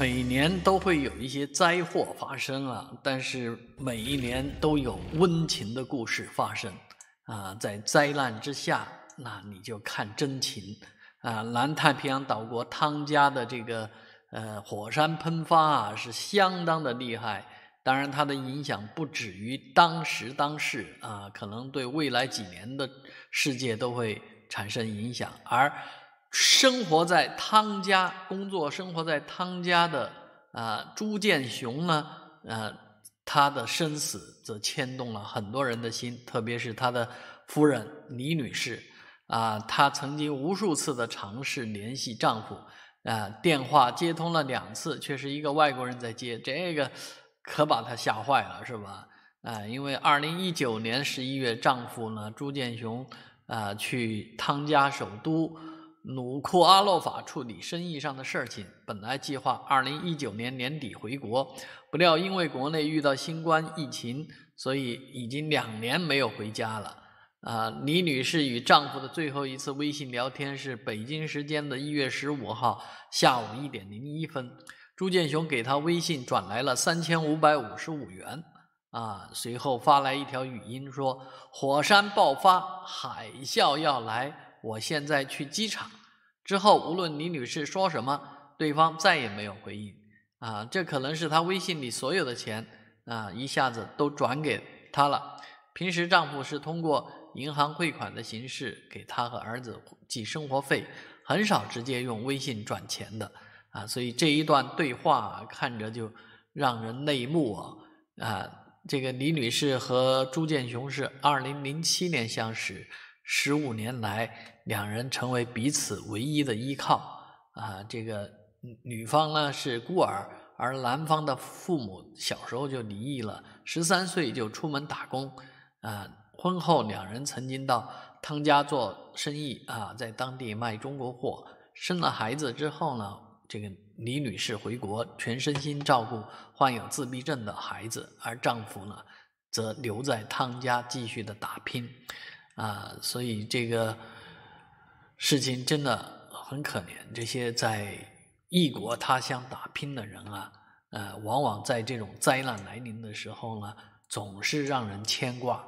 每年都会有一些灾祸发生啊，但是每一年都有温情的故事发生，啊，在灾难之下，那你就看真情，啊，南太平洋岛国汤加的这个呃火山喷发啊，是相当的厉害，当然它的影响不止于当时当世啊，可能对未来几年的世界都会产生影响，而。生活在汤家、工作生活在汤家的啊朱建雄呢，呃，他的生死则牵动了很多人的心，特别是他的夫人李女士啊，她曾经无数次的尝试联系丈夫，啊，电话接通了两次，却是一个外国人在接，这个可把她吓坏了，是吧？啊，因为2019年11月，丈夫呢朱建雄啊去汤加首都。努库阿洛法处理生意上的事情，本来计划二零一九年年底回国，不料因为国内遇到新冠疫情，所以已经两年没有回家了。啊，李女士与丈夫的最后一次微信聊天是北京时间的一月十五号下午一点零一分，朱建雄给她微信转来了三千五百五十五元，啊，随后发来一条语音说：“火山爆发，海啸要来。”我现在去机场，之后无论李女士说什么，对方再也没有回应。啊，这可能是她微信里所有的钱啊，一下子都转给她了。平时丈夫是通过银行汇款的形式给她和儿子寄生活费，很少直接用微信转钱的。啊，所以这一段对话看着就让人泪目啊。啊，这个李女士和朱建雄是二零零七年相识。十五年来，两人成为彼此唯一的依靠。啊，这个女方呢是孤儿，而男方的父母小时候就离异了，十三岁就出门打工。啊，婚后两人曾经到汤家做生意，啊，在当地卖中国货。生了孩子之后呢，这个李女士回国，全身心照顾患有自闭症的孩子，而丈夫呢，则留在汤家继续的打拼。啊，所以这个事情真的很可怜。这些在异国他乡打拼的人啊，呃，往往在这种灾难来临的时候呢，总是让人牵挂。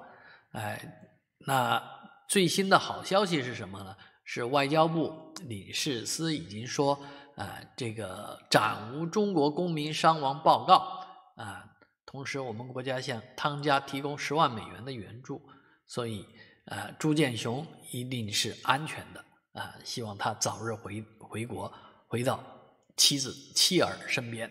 哎，那最新的好消息是什么呢？是外交部领事司已经说，呃，这个暂无中国公民伤亡报告。啊，同时我们国家向汤加提供十万美元的援助。所以。呃，朱建雄一定是安全的啊！希望他早日回回国，回到妻子、妻儿身边。